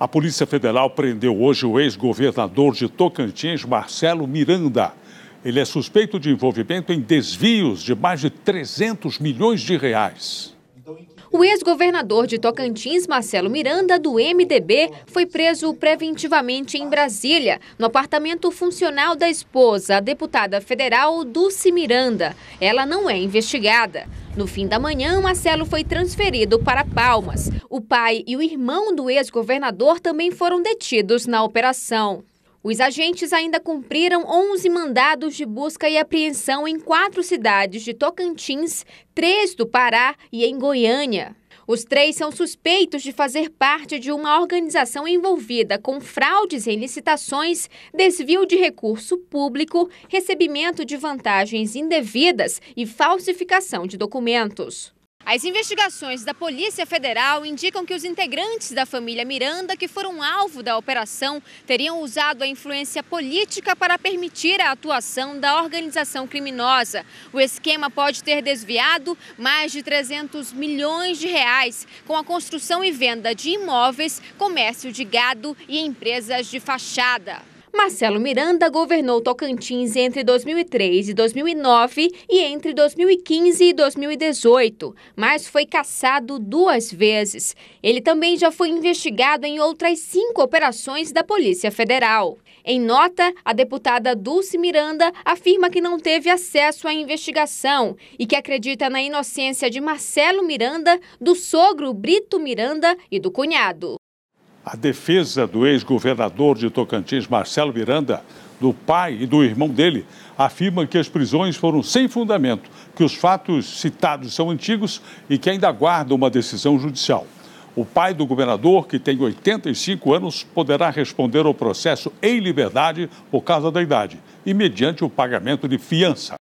A Polícia Federal prendeu hoje o ex-governador de Tocantins, Marcelo Miranda. Ele é suspeito de envolvimento em desvios de mais de 300 milhões de reais. O ex-governador de Tocantins, Marcelo Miranda, do MDB, foi preso preventivamente em Brasília, no apartamento funcional da esposa, a deputada federal Dulce Miranda. Ela não é investigada. No fim da manhã, Marcelo foi transferido para Palmas. O pai e o irmão do ex-governador também foram detidos na operação. Os agentes ainda cumpriram 11 mandados de busca e apreensão em quatro cidades de Tocantins, três do Pará e em Goiânia. Os três são suspeitos de fazer parte de uma organização envolvida com fraudes em licitações, desvio de recurso público, recebimento de vantagens indevidas e falsificação de documentos. As investigações da Polícia Federal indicam que os integrantes da família Miranda, que foram alvo da operação, teriam usado a influência política para permitir a atuação da organização criminosa. O esquema pode ter desviado mais de 300 milhões de reais com a construção e venda de imóveis, comércio de gado e empresas de fachada. Marcelo Miranda governou Tocantins entre 2003 e 2009 e entre 2015 e 2018, mas foi cassado duas vezes. Ele também já foi investigado em outras cinco operações da Polícia Federal. Em nota, a deputada Dulce Miranda afirma que não teve acesso à investigação e que acredita na inocência de Marcelo Miranda, do sogro Brito Miranda e do cunhado. A defesa do ex-governador de Tocantins, Marcelo Miranda, do pai e do irmão dele, afirma que as prisões foram sem fundamento, que os fatos citados são antigos e que ainda aguardam uma decisão judicial. O pai do governador, que tem 85 anos, poderá responder ao processo em liberdade por causa da idade e mediante o pagamento de fiança.